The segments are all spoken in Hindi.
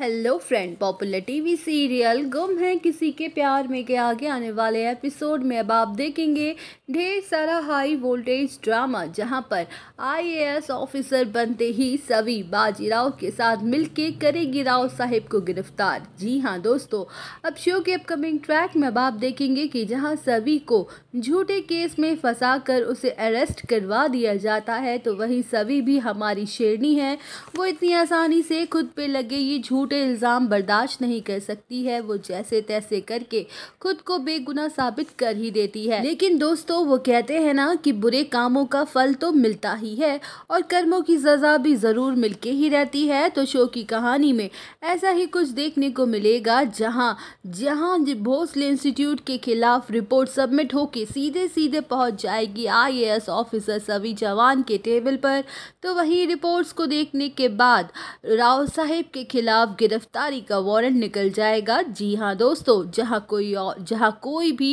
hello friend popular TV serial गुम है किसी के प्यार में के आगे आने वाले एपिसोड में अब आप देखेंगे ढेर सारा हाई वोल्टेज ड्रामा जहां पर आईएएस ऑफिसर बनते ही सभी बाजीराव के साथ मिलके करेगी राव साहिब को गिरफ्तार जी हां दोस्तों अब शो के अपकमिंग ट्रैक में अब आप देखेंगे कि जहां सभी को झूठे केस में फंसा कर उसे अरेस्ट करवा दिया जाता है तो वही सभी भी हमारी शेरणी है वो इतनी आसानी से खुद पे लगे ये झूठ झूठे इल्ज़ाम बर्दाश्त नहीं कर सकती है वो जैसे तैसे करके खुद को बेगुना साबित कर ही देती है लेकिन दोस्तों वो कहते हैं ना कि बुरे कामों का फल तो मिलता ही है और कर्मों की सज़ा भी ज़रूर मिल ही रहती है तो शो की कहानी में ऐसा ही कुछ देखने को मिलेगा जहाँ जहाँ भोसले इंस्टीट्यूट के खिलाफ रिपोर्ट सबमिट होके सीधे सीधे पहुँच जाएगी आईएएस ऑफिसर सभी जवान के टेबल पर तो वही रिपोर्ट्स को देखने के बाद राव साहेब के खिलाफ गिरफ्तारी का वारंट निकल जाएगा जी हाँ दोस्तों जहाँ कोई जहाँ कोई भी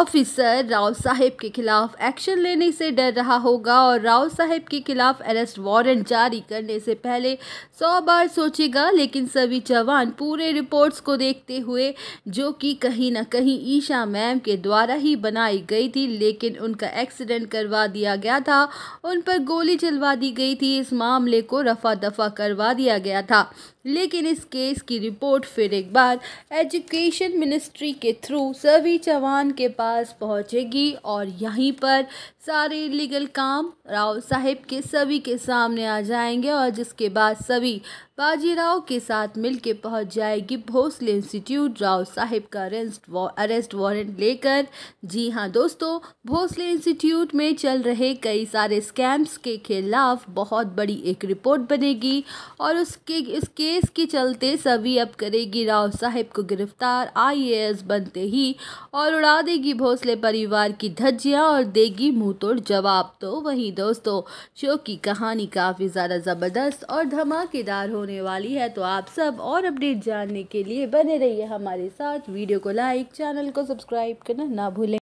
ऑफिसर राव साहेब के खिलाफ एक्शन लेने से डर रहा होगा और राव साहेब के खिलाफ अरेस्ट वारंट जारी करने से पहले सौ बार सोचेगा लेकिन सभी जवान पूरे रिपोर्ट्स को देखते हुए जो कि कहीं ना कहीं ईशा मैम के द्वारा ही बनाई गई थी लेकिन उनका एक्सीडेंट करवा दिया गया था उन पर गोली चलवा दी गई थी इस मामले को रफा दफा करवा दिया गया था लेकिन इस केस की रिपोर्ट फिर एक बार एजुकेशन मिनिस्ट्री के थ्रू सभी चौहान के पास पहुंचेगी और यहीं पर सारे लीगल काम राव साहब के सभी के सामने आ जाएंगे और जिसके बाद सभी बाजीराव के साथ के पहुंच जाएगी भोसले इंस्टीट्यूट राव साहब का अरेस्ट वॉ अरेस्ट वारंट लेकर जी हाँ दोस्तों भोसले इंस्टीट्यूट में चल रहे कई सारे स्कैम्स के खिलाफ बहुत बड़ी एक रिपोर्ट बनेगी और उसके इसके केस के चलते सभी अब करेगी राव साहेब को गिरफ्तार आईएएस बनते ही और उड़ा देगी भोसले परिवार की धज्जियां और देगी मुंह तोड़ जवाब तो वही दोस्तों शो की कहानी काफ़ी ज़्यादा ज़बरदस्त और धमाकेदार होने वाली है तो आप सब और अपडेट जानने के लिए बने रहिए हमारे साथ वीडियो को लाइक चैनल को सब्सक्राइब करना ना भूलें